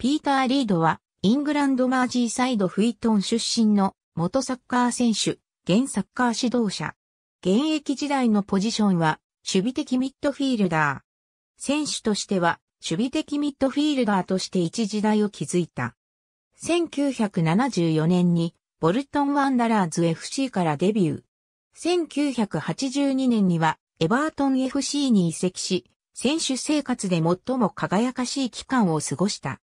ピーター・リードは、イングランドマージーサイドフィートン出身の元サッカー選手、現サッカー指導者。現役時代のポジションは、守備的ミッドフィールダー。選手としては、守備的ミッドフィールダーとして一時代を築いた。1974年に、ボルトン・ワンダラーズ FC からデビュー。1982年には、エバートン FC に移籍し、選手生活で最も輝かしい期間を過ごした。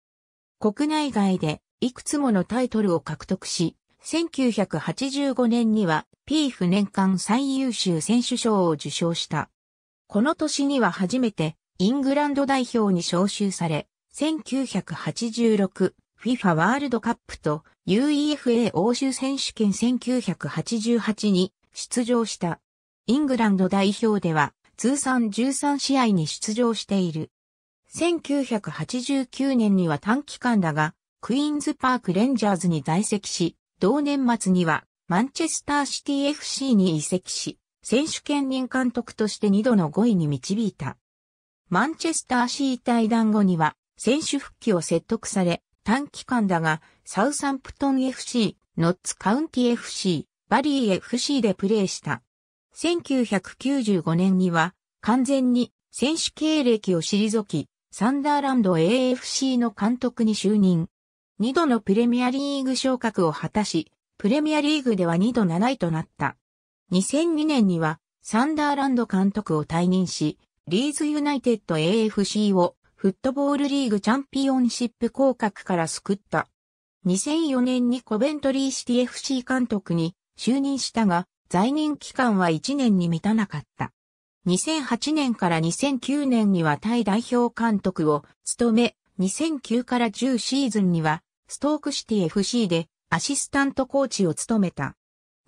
国内外でいくつものタイトルを獲得し、1985年には PF 年間最優秀選手賞を受賞した。この年には初めてイングランド代表に招集され、1986 FIFA ワールドカップと UEFA 欧州選手権1988に出場した。イングランド代表では通算13試合に出場している。1989年には短期間だが、クイーンズパークレンジャーズに在籍し、同年末にはマンチェスターシティ FC に移籍し、選手兼任監督として2度の5位に導いた。マンチェスターシー対談後には、選手復帰を説得され、短期間だが、サウサンプトン FC、ノッツカウンティ FC、バリー FC でプレーした。1995年には、完全に選手経歴を退き、サンダーランド AFC の監督に就任。2度のプレミアリーグ昇格を果たし、プレミアリーグでは2度7位となった。2002年には、サンダーランド監督を退任し、リーズユナイテッド AFC をフットボールリーグチャンピオンシップ降格から救った。2004年にコベントリーシティ FC 監督に就任したが、在任期間は1年に満たなかった。2008年から2009年にはタイ代表監督を務め、2009から10シーズンには、ストークシティ FC でアシスタントコーチを務めた。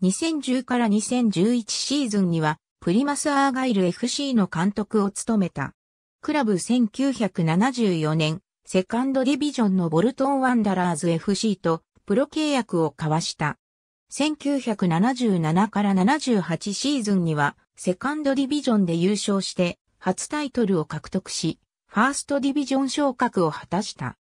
2010から2011シーズンには、プリマスアーガイル FC の監督を務めた。クラブ1974年、セカンドディビジョンのボルトンワンダラーズ FC とプロ契約を交わした。1977から78シーズンには、セカンドディビジョンで優勝して初タイトルを獲得し、ファーストディビジョン昇格を果たした。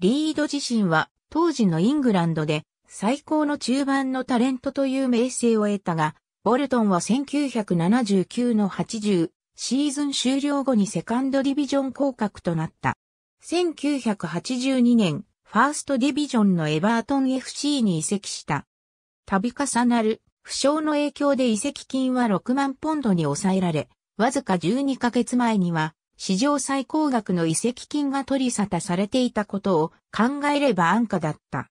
リード自身は当時のイングランドで最高の中盤のタレントという名声を得たが、ボルトンは1979の80シーズン終了後にセカンドディビジョン降格となった。1982年、ファーストディビジョンのエバートン FC に移籍した。度重なる負傷の影響で移籍金は6万ポンドに抑えられ、わずか12ヶ月前には、史上最高額の移籍金が取り沙汰されていたことを考えれば安価だった。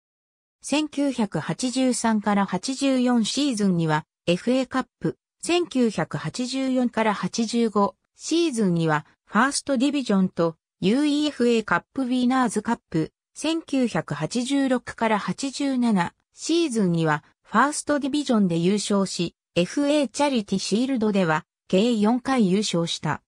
1983から84シーズンには FA カップ、1984から85シーズンにはファーストディビジョンと UEFA カップウィーナーズカップ、1986から87シーズンにはファーストディビジョンで優勝し、FA チャリティシールドでは、計4回優勝した。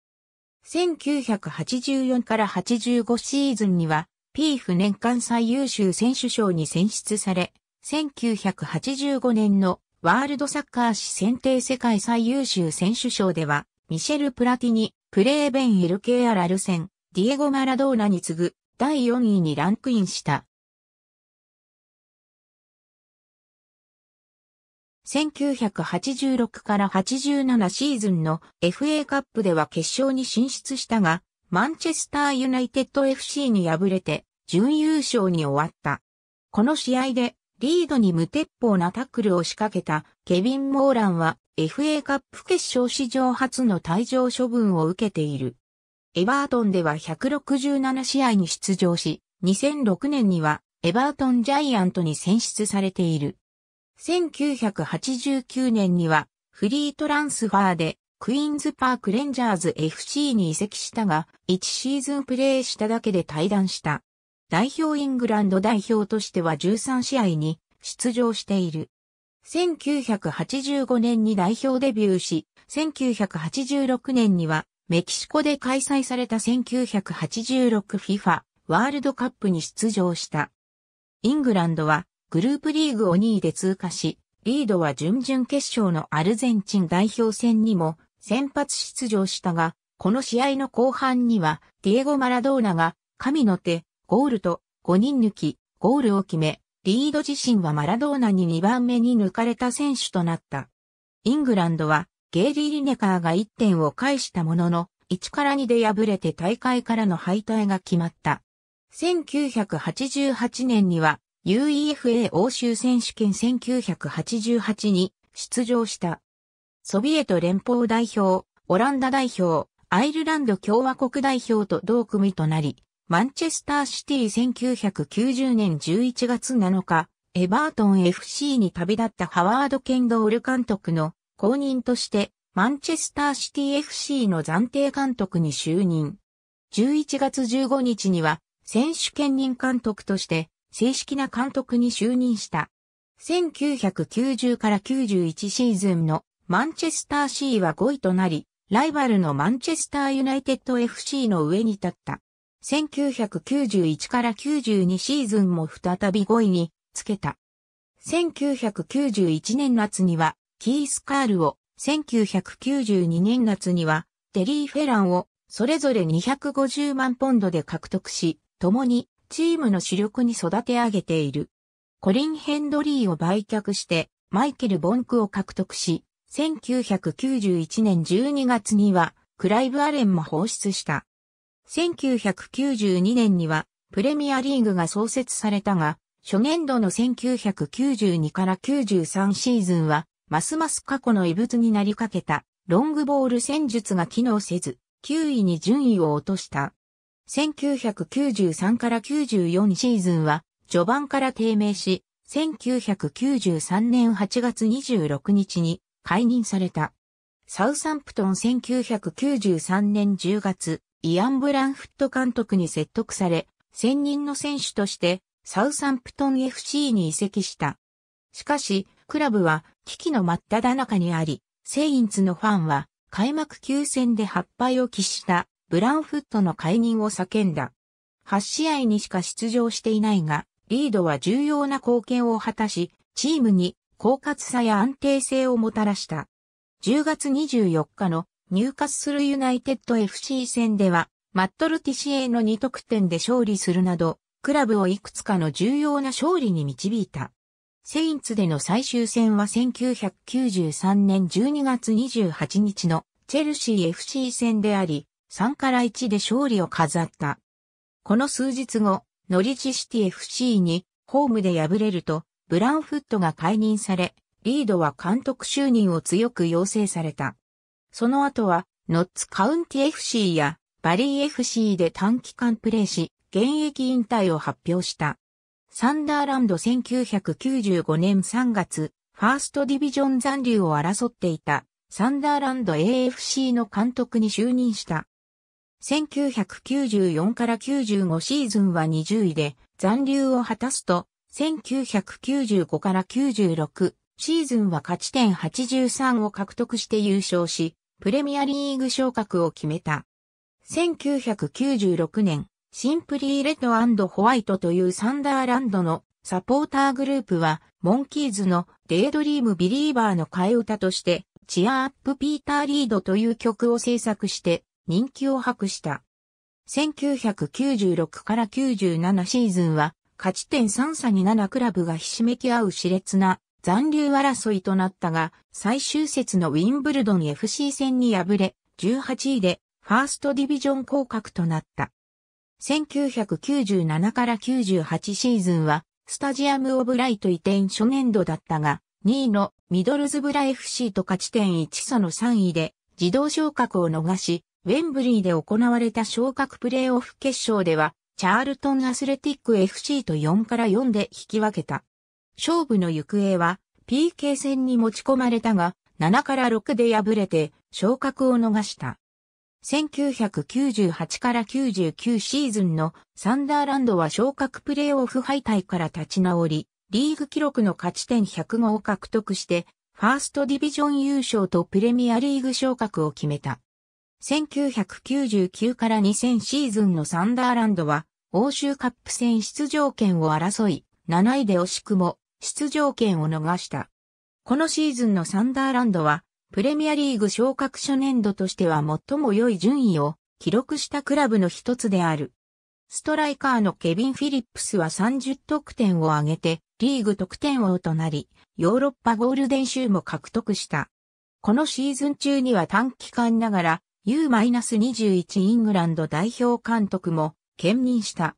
1984から85シーズンには、ピーフ年間最優秀選手賞に選出され、1985年のワールドサッカー史選定世界最優秀選手賞では、ミシェル・プラティニ、プレーベン・エルケア・ラルセン、ディエゴ・マラドーナに次ぐ第4位にランクインした。1986から87シーズンの FA カップでは決勝に進出したが、マンチェスターユナイテッド FC に敗れて準優勝に終わった。この試合でリードに無鉄砲なタックルを仕掛けたケビン・モーランは FA カップ決勝史上初の退場処分を受けている。エバートンでは167試合に出場し、2006年にはエバートンジャイアントに選出されている。1989年にはフリートランスファーでクイーンズパークレンジャーズ FC に移籍したが、1シーズンプレーしただけで退団した。代表イングランド代表としては13試合に出場している。1985年に代表デビューし、1986年にはメキシコで開催された 1986FIFA ワールドカップに出場した。イングランドはグループリーグを2位で通過し、リードは準々決勝のアルゼンチン代表戦にも先発出場したが、この試合の後半には、ディエゴ・マラドーナが、神の手、ゴールと5人抜き、ゴールを決め、リード自身はマラドーナに2番目に抜かれた選手となった。イングランドは、ゲイリー・リネカーが1点を返したものの、1から2で敗れて大会からの敗退が決まった。1988年には、UEFA 欧州選手権1988に出場した。ソビエト連邦代表、オランダ代表、アイルランド共和国代表と同組となり、マンチェスターシティ1990年11月7日、エバートン FC に旅立ったハワード・ケンドール監督の後任として、マンチェスターシティ FC の暫定監督に就任。11月15日には、選手兼任監督として、正式な監督に就任した。1990から91シーズンのマンチェスター C は5位となり、ライバルのマンチェスターユナイテッド FC の上に立った。1991から92シーズンも再び5位につけた。1991年夏にはキース・カールを、1992年夏にはデリー・フェランをそれぞれ250万ポンドで獲得し、共にチームの主力に育て上げている。コリン・ヘンドリーを売却して、マイケル・ボンクを獲得し、1991年12月には、クライブ・アレンも放出した。1992年には、プレミアリーグが創設されたが、初年度の1992から93シーズンは、ますます過去の異物になりかけた、ロングボール戦術が機能せず、9位に順位を落とした。1993から94シーズンは序盤から低迷し、1993年8月26日に解任された。サウサンプトン1993年10月、イアン・ブランフット監督に説得され、専任の選手としてサウサンプトン FC に移籍した。しかし、クラブは危機の真っ只中にあり、セインツのファンは開幕9戦で8敗を喫したブランフットの解任を叫んだ。8試合にしか出場していないが、リードは重要な貢献を果たし、チームに狡猾さや安定性をもたらした。10月24日のニューカッスルユナイテッド FC 戦では、マットルティシエの2得点で勝利するなど、クラブをいくつかの重要な勝利に導いた。セインツでの最終戦は1993年12月28日のチェルシー FC 戦であり、3から1で勝利を飾った。この数日後、ノリチジシティ FC にホームで敗れると、ブランフットが解任され、リードは監督就任を強く要請された。その後は、ノッツカウンティ FC やバリー FC で短期間プレーし、現役引退を発表した。サンダーランド1995年3月、ファーストディビジョン残留を争っていた、サンダーランド AFC の監督に就任した。1994から95シーズンは20位で残留を果たすと、1995から96シーズンは勝ち点83を獲得して優勝し、プレミアリーグ昇格を決めた。1996年、シンプリーレッドホワイトというサンダーランドのサポーターグループは、モンキーズのデイドリームビリーバーの替え歌として、チアアップピーターリードという曲を制作して、人気を博した。1996から97シーズンは、勝ち点3差に7クラブがひしめき合う熾烈な残留争いとなったが、最終節のウィンブルドン FC 戦に敗れ、18位でファーストディビジョン降格となった。1997から98シーズンは、スタジアムオブライト移転初年度だったが、2位のミドルズブラ FC と勝ち点1差の3位で自動昇格を逃し、ウェンブリーで行われた昇格プレーオフ決勝では、チャールトンアスレティック FC と4から4で引き分けた。勝負の行方は PK 戦に持ち込まれたが、7から6で敗れて昇格を逃した。1998から99シーズンのサンダーランドは昇格プレーオフ敗退から立ち直り、リーグ記録の勝ち点105を獲得して、ファーストディビジョン優勝とプレミアリーグ昇格を決めた。1999から2000シーズンのサンダーランドは、欧州カップ戦出場権を争い、7位で惜しくも出場権を逃した。このシーズンのサンダーランドは、プレミアリーグ昇格初年度としては最も良い順位を記録したクラブの一つである。ストライカーのケビン・フィリップスは30得点を挙げて、リーグ得点王となり、ヨーロッパゴールデン州も獲得した。このシーズン中には短期間ながら、U-21 イングランド代表監督も兼任した。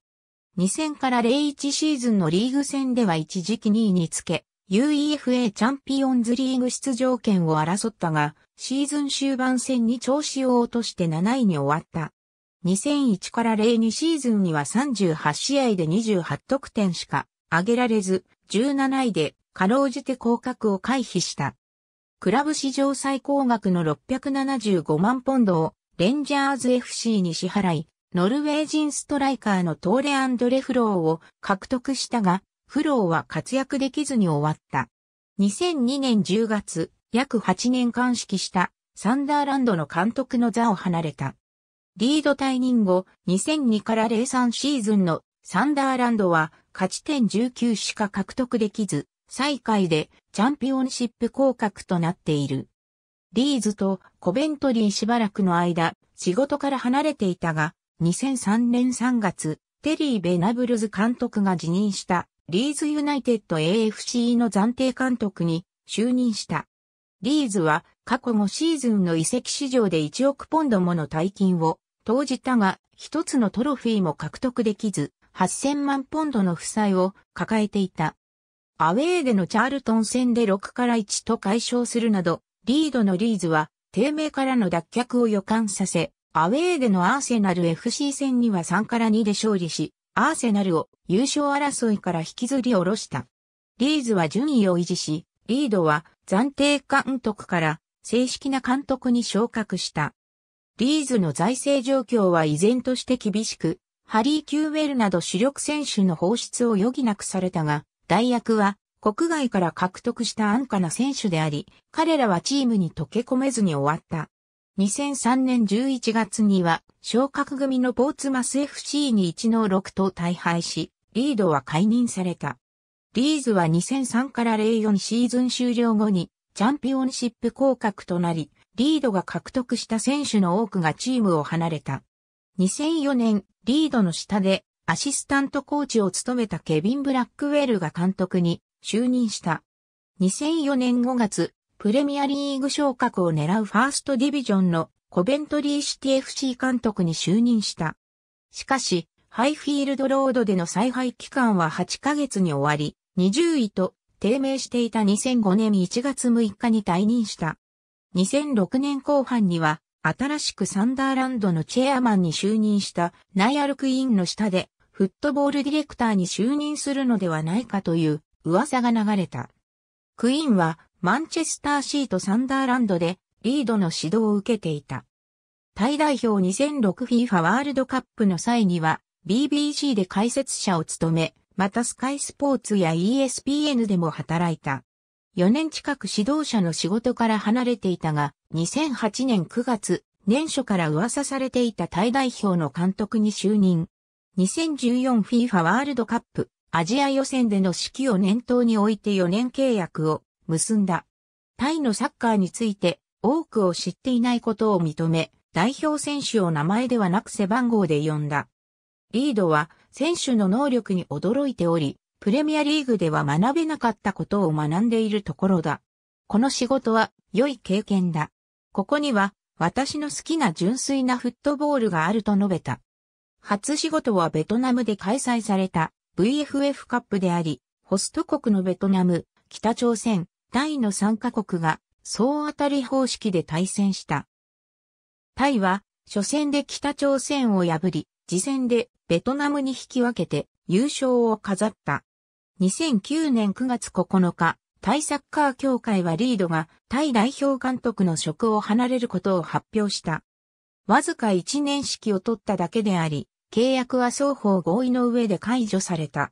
2000から01シーズンのリーグ戦では一時期2位につけ、UEFA チャンピオンズリーグ出場権を争ったが、シーズン終盤戦に調子を落として7位に終わった。2001から02シーズンには38試合で28得点しか上げられず、17位でかろうじて降格を回避した。クラブ史上最高額の675万ポンドをレンジャーズ FC に支払い、ノルウェー人ストライカーのトーレ・アンドレ・フローを獲得したが、フローは活躍できずに終わった。2002年10月、約8年間指揮したサンダーランドの監督の座を離れた。リード退任後、2002から03シーズンのサンダーランドは勝ち点19しか獲得できず、最下位でチャンピオンシップ降格となっている。リーズとコベントリーしばらくの間、仕事から離れていたが、2003年3月、テリー・ベナブルズ監督が辞任したリーズユナイテッド AFC の暫定監督に就任した。リーズは過去5シーズンの移籍市場で1億ポンドもの大金を投じたが、一つのトロフィーも獲得できず、8000万ポンドの負債を抱えていた。アウェーでのチャールトン戦で6から1と解消するなど、リードのリーズは、低迷からの脱却を予感させ、アウェーでのアーセナル FC 戦には3から2で勝利し、アーセナルを優勝争いから引きずり下ろした。リーズは順位を維持し、リードは暫定監督から正式な監督に昇格した。リーズの財政状況は依然として厳しく、ハリー・キューウェルなど主力選手の放出を余儀なくされたが、代役は国外から獲得した安価な選手であり、彼らはチームに溶け込めずに終わった。2003年11月には昇格組のポーツマス FC に1の6と大敗し、リードは解任された。リーズは2003から04シーズン終了後にチャンピオンシップ降格となり、リードが獲得した選手の多くがチームを離れた。2004年、リードの下でアシスタントコーチを務めたケビン・ブラックウェルが監督に就任した。2004年5月、プレミアリーグ昇格を狙うファーストディビジョンのコベントリーシティ FC 監督に就任した。しかし、ハイフィールドロードでの再配期間は8ヶ月に終わり、20位と低迷していた2005年1月6日に退任した。2006年後半には新しくサンダーランドのチェアマンに就任したナイアルクイーンの下で、フットボールディレクターに就任するのではないかという噂が流れた。クイーンはマンチェスターシートサンダーランドでリードの指導を受けていた。タイ代表 2006FIFA ワールドカップの際には BBC で解説者を務め、またスカイスポーツや ESPN でも働いた。4年近く指導者の仕事から離れていたが、2008年9月、年初から噂されていたタイ代表の監督に就任。2014FIFA ワールドカップアジア予選での指揮を念頭に置いて4年契約を結んだ。タイのサッカーについて多くを知っていないことを認め、代表選手を名前ではなく背番号で呼んだ。リードは選手の能力に驚いており、プレミアリーグでは学べなかったことを学んでいるところだ。この仕事は良い経験だ。ここには私の好きな純粋なフットボールがあると述べた。初仕事はベトナムで開催された VFF カップであり、ホスト国のベトナム、北朝鮮、タイの3カ国が総当たり方式で対戦した。タイは初戦で北朝鮮を破り、次戦でベトナムに引き分けて優勝を飾った。2009年9月9日、タイサッカー協会はリードがタイ代表監督の職を離れることを発表した。わずか1年式を取っただけであり、契約は双方合意の上で解除された。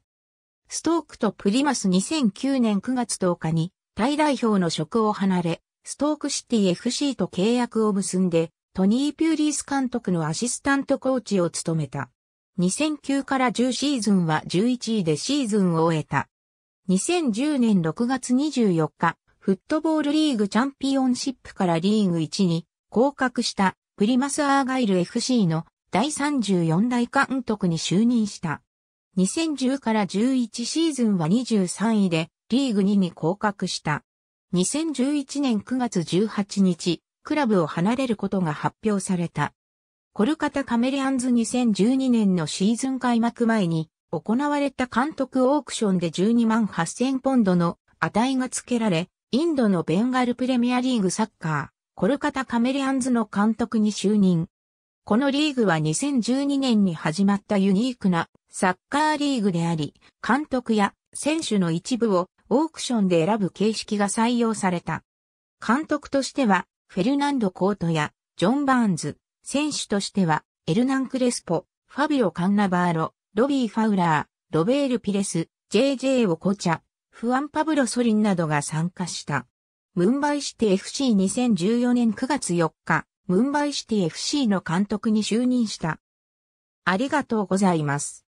ストークとプリマス2009年9月10日にタイ代表の職を離れ、ストークシティ FC と契約を結んで、トニー・ピューリース監督のアシスタントコーチを務めた。2009から10シーズンは11位でシーズンを終えた。2010年6月24日、フットボールリーグチャンピオンシップからリーグ1に降格したプリマスアーガイル FC の第34代監督に就任した。2010から11シーズンは23位でリーグ2に降格した。2011年9月18日、クラブを離れることが発表された。コルカタカメレアンズ2012年のシーズン開幕前に行われた監督オークションで12万8000ポンドの値が付けられ、インドのベンガルプレミアリーグサッカー、コルカタカメレアンズの監督に就任。このリーグは2012年に始まったユニークなサッカーリーグであり、監督や選手の一部をオークションで選ぶ形式が採用された。監督としては、フェルナンド・コートやジョン・バーンズ、選手としては、エルナン・クレスポ、ファビオ・カンナバーロ、ロビー・ファウラー、ロベール・ピレス、JJ・ オコチャ、フアン・パブロ・ソリンなどが参加した。ムンバイシティ FC2014 年9月4日、ムンバイシティ FC の監督に就任した。ありがとうございます。